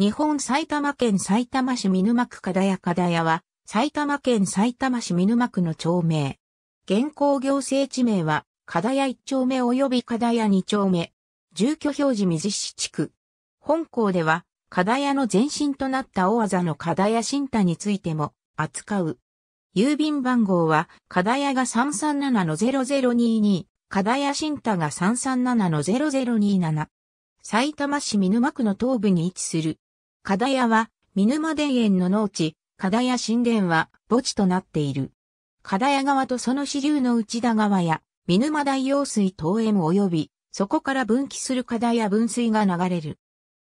日本埼玉県埼玉市見沼区加屋加屋は、埼玉県埼玉市見沼区の町名。現行行政地名は、加屋1丁目及び加屋2丁目。住居表示水市地区。本校では、加屋の前身となった大技の加屋新田についても、扱う。郵便番号は、加屋が337-0022、加屋新田が337-0027。埼玉市見沼区の東部に位置する金谷は、見沼田園の農地、金屋神殿は墓地となっている。金屋側とその支流の内田側や、見沼大用水東園及び、そこから分岐する金谷分水が流れる。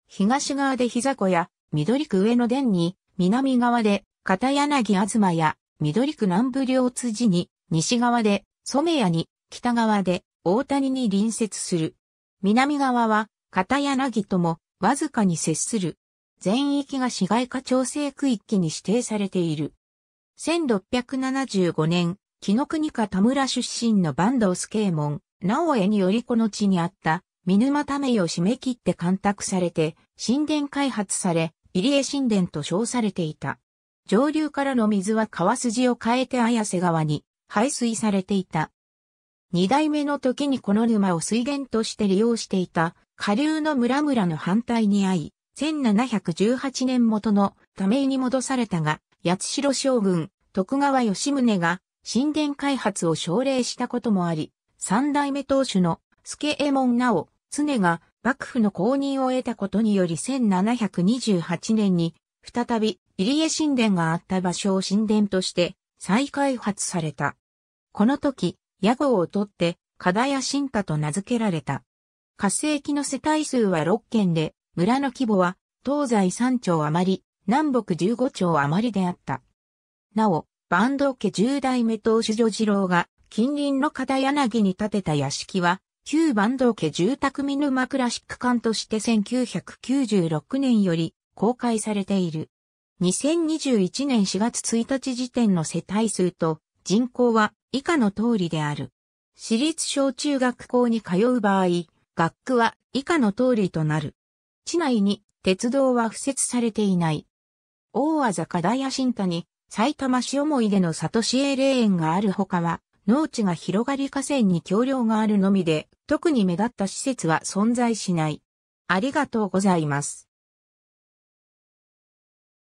東側で膝子や、緑区上野殿に、南側で、片柳東や、緑区南部両辻に、西側で、染谷に、北側で、大谷に隣接する。南側は、片柳とも、わずかに接する、全域が市街化調整区域に指定されている。1675年、木の国か田村出身の坂東助右衛門、直江によりこの地にあった、見沼ためを締め切って干拓されて、神殿開発され、入江神殿と称されていた。上流からの水は川筋を変えて綾瀬川に排水されていた。二代目の時にこの沼を水源として利用していた下流の村々の反対にあい、1718年元のめ井に戻されたが、八代将軍、徳川吉宗が神殿開発を奨励したこともあり、三代目当主の助右衛門お、常が幕府の公認を得たことにより1728年に、再び入江神殿があった場所を神殿として再開発された。この時、屋号をとって、加田屋新太と名付けられた。火星期の世帯数は6件で、村の規模は、東西3町余り、南北15町余りであった。なお、坂東家10代目当主女次郎が、近隣の片柳に建てた屋敷は、旧坂東家住宅見沼クラシック館として1996年より公開されている。2021年4月1日時点の世帯数と人口は以下の通りである。私立小中学校に通う場合、学区は以下の通りとなる。地内に鉄道は敷設されていない。大和坂田や新谷、埼玉市思いでの里市営霊園があるほかは、農地が広がり河川に橋梁があるのみで、特に目立った施設は存在しない。ありがとうございます。